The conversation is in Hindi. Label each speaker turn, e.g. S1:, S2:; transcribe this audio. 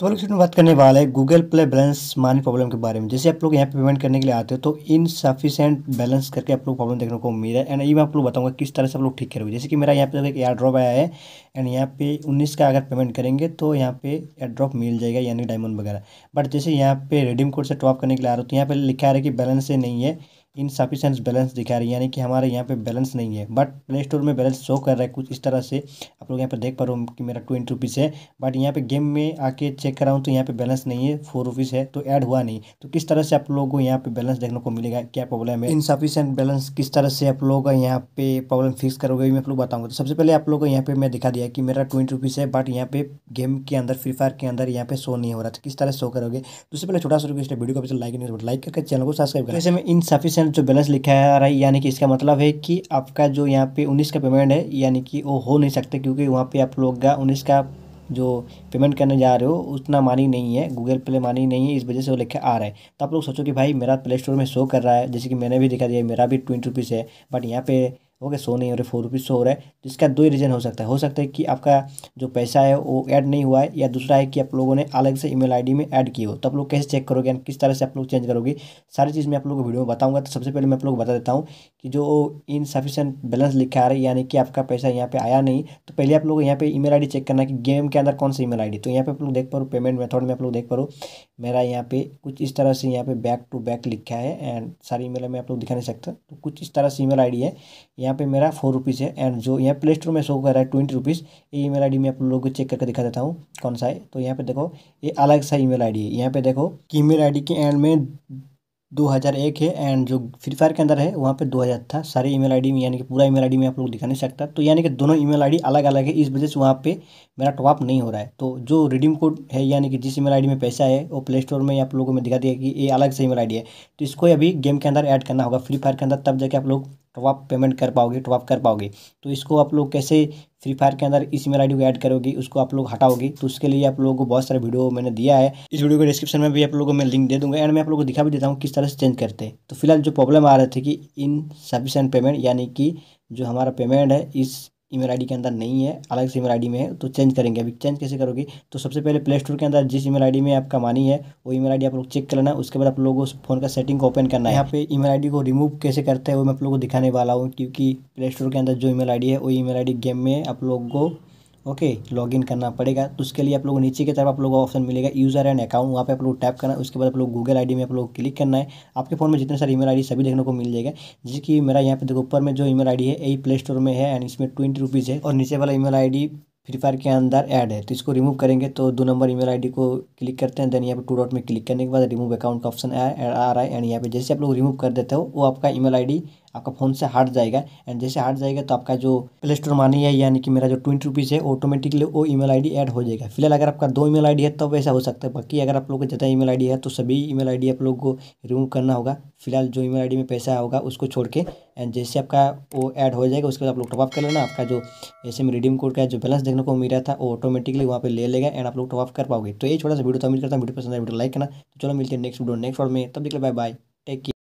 S1: तो लोग में बात करने वाला है Google play balance money problem के बारे में जैसे आप लोग यहाँ पे पेमेंट करने के लिए आते हो तो इनसफिशेंट बैलेंस करके आप लोग प्रॉब्लम देखने को रहा है एंड ये मैं आप लोग बताऊंगा किस तरह से आप लोग ठीक करोगे जैसे कि मेरा यहाँ पे एक एयर ड्रॉप आया है एंड यहाँ पे उन्नीस का अगर पेमेंट करेंगे तो यहाँ पे एयर ड्रॉप मिल जाएगा यानी डायमंड वगैरह बट जैसे यहाँ पे रेडीम कोड से टॉप करने के लिए आ रहा हो तो यहाँ पर लिखा है कि बैलेंस नहीं है इनसफिशेंस बैलेंस दिखा रही है यानी कि हमारे यहाँ पे बैलेंस नहीं है बट प्ले स्टोर में बैलेंस शो कर रहा है कुछ इस तरह से आप लोग यहाँ पे देख पा रहे हो कि मेरा ट्वेंटी रुपीज़ है बट यहाँ पे गेम में आके चेक कराऊँ तो यहाँ पे बैलेंस नहीं है फोर रुपीज़ है तो ऐड हुआ नहीं तो किस तरह से आप लोगों को यहाँ पे बैलेंस देखने को मिलेगा क्या प्रॉब्लम है इनसफिशेंट बैलेंस किस तरह से आप लोग यहाँ पे प्रॉब्लम फिक्स करोगे मैं आप लोग बताऊँगा तो सबसे पहले आप लोगों को यहाँ पे मैं दिखा दिया कि मेरा ट्वेंटी रुपीज़ है बट यहाँ पे गेम के अंदर फ्री फायर के अंदर यहाँ पे शो नहीं हो रहा था किस तरह शो करोगे दूसरे तो पहले छोटा सा वीडियो को लाइक नहीं लाइक करके चैनल को सब्सक्राइब करें ऐसे में इनसफिशेंट परसेंट जो बैलेंस लिखा है आ रहा है यानी कि इसका मतलब है कि आपका जो यहाँ पे उन्नीस का पेमेंट है यानी कि वो हो नहीं सकता क्योंकि वहाँ पे आप लोग का उन्नीस का जो पेमेंट करने जा रहे हो उतना मानी नहीं है गूगल प्ले मानी नहीं है इस वजह से वो लिखा आ रहा है तो आप लोग सोचो कि भाई मेरा प्ले स्टोर में शो कर रहा है जैसे कि मैंने भी दिखा दिया मेरा भी ट्वेंटी रुपीज़ है बट यहाँ पे ओके सो नहीं हो रहा फोर रुपीज़ सो हो रहा है तो इसका दो ही रीज़न हो सकता है हो सकता है कि आपका जो पैसा है वो ऐड नहीं हुआ है या दूसरा है कि आप लोगों ने अलग से ईमेल आईडी में ऐड की हो तो आप लोग कैसे चेक करोगे किस तरह से आप लोग चेंज करोगे सारी चीज़ मैं आप लोगों को वीडियो में बताऊँगा तो सबसे पहले मैं आप लोग बता देता हूँ कि जो इनसफिशेंट बैलेंस लिखा है यानी कि आपका पैसा यहाँ पर आया नहीं तो पहले आप लोग यहाँ पर ई मेल चेक करना कि गेम के अंदर कौन सा ई मेल तो यहाँ पे आप लोग देख पा पेमेंट मेथड में आप लोग देख पा मेरा यहाँ पे कुछ इस तरह से यहाँ पे बैक टू बैक लिखा है एंड सारी मेल मैं आप लोग दिखा नहीं सकता तो कुछ इस तरह से ई मेल है यहाँ यहाँ पे मेरा फोर रुपीज़ है एंड जो यहाँ प्ले स्टोर में शो कर रहा है ट्वेंटी रुपीज़ ये ईमेल आईडी मैं आप लोगों को चेक करके दिखा देता हूँ कौन सा है तो यहाँ पे देखो ये अलग सा ईमेल आईडी है यहाँ पे देखो कि ईमेल आईडी के एंड में 2001 है एंड जो फ्री फायर के अंदर है वहाँ पे 2000 था सारे ईमेल आईडी में यानी कि पूरा ईमेल आईडी में आप लोग दिखा नहीं सकता तो यानी कि दोनों ईमेल आईडी अलग अलग है इस वजह से वहाँ पे मेरा टॉपअप नहीं हो रहा है तो जो रिडीम कोड है यानी कि जिस ईमेल आईडी में पैसा है वो प्ले स्टोर में आप लोगों में दिखा दिया कि ये अलग से ईमेल आईडी है तो इसको अभी गेम के अंदर ऐड करना होगा फ्री फायर के अंदर तब जाके आप लोग टॉपअप पेमेंट कर पाओगे टॉपअप कर पाओगे तो इसको आप लोग कैसे फ्री फायर के अंदर इस ईमेल डी को ऐड करोगी उसको आप लोग हटाओगी तो उसके लिए आप लोगों को बहुत सारे वीडियो मैंने दिया है इस वीडियो के डिस्क्रिप्शन में भी आप लोगों को मैं लिंक दे दूंगा एंड मैं आप लोगों को दिखा भी देता हूँ किस तरह से चेंज करते हैं तो फिलहाल जो प्रॉब्लम आ रहा थी कि इन सफिशेंट पेमेंट यानी कि जो हमारा पेमेंट है इस ईमेल आईडी के अंदर नहीं है अलग से ईमेल आईडी में है तो चेंज करेंगे अभी चेंज कैसे करोगे तो सबसे पहले प्ले स्टोर के अंदर जिस ईमेल आईडी में आपका मानी है वो ईमेल आईडी आप लोग चेक करना है उसके बाद आप लोग उस फोन का सेटिंग को ओपन करना है यहाँ पे ईमेल आईडी को रिमूव कैसे करते हैं वो मैं आप लोगों को दिखाने वाला हूँ क्योंकि प्ले स्टोर के अंदर जो ई आईडी है वो ई मेल गेम में आप लोग को ओके लॉगिन करना पड़ेगा तो उसके लिए आप लोगों को नीचे की तरफ आप लोगों को ऑप्शन मिलेगा यूज़र एंड अकाउंट वहाँ पे आप लोग टैप करना है उसके बाद आप लोग गूगल आईडी में आप लोग क्लिक करना है आपके फ़ोन में जितने सारे ईमेल आईडी सभी देखने को मिल जाएगा कि मेरा यहाँ पे देखो ऊपर में जो ईमेल आईडी है यही प्ले स्टोर में है एंड इसमें ट्वेंटी रुपीज़ है और नीचे वाला ई मेल फ्री फायर के अंदर ऐड है तो इसको रिमूव करेंगे तो दो नंबर ईमेल आईडी को क्लिक करते हैं देन यहाँ पे टू डॉट में क्लिक करने के बाद रिमूव अकाउंट का ऑप्शन आ रहा है एंड यहाँ पे जैसे आप लोग रिमूव कर देते हो वो आपका ईमेल आईडी आपका फ़ोन से हट जाएगा एंड जैसे हट जाएगा तो आपका जो प्ले स्टोर मानी है यानी कि मेरा जो ट्वेंटी रुपीज़ है ऑटोमेटिकली वो ईमेल आईडी ऐड हो जाएगा फिलहाल अगर आपका दो ईमेल आईडी है तब तो ऐसा हो सकता है बाकी अगर आप लोग को ज़्यादा ईमेल आईडी है तो सभी ईमेल आईडी आप लोग को रिमूव करना होगा फिलहाल जो ईमेल आईडी में पैसा होगा उसको छोड़ के एंड जैसे आपका वो ऐड हो जाएगा उसके बाद आप लोग टॉपअप कर लेना आपका जो ऐसे में रिडीम कोड का जो बैलेंस देखने को मिला था वो ऑटोमेटिकली वहाँ पे ले लेगा एंड आप लोग टॉपअप कर पाओगे तो ये छोटा सा वीडियो तो मिल करता है वीडियो पसंद है वीडियो लाइक करना तो चलो मिलते हैं नेक्स्ट वीडियो नेक्स्ट वर्ड में तब लो बाय बाय टेक केयर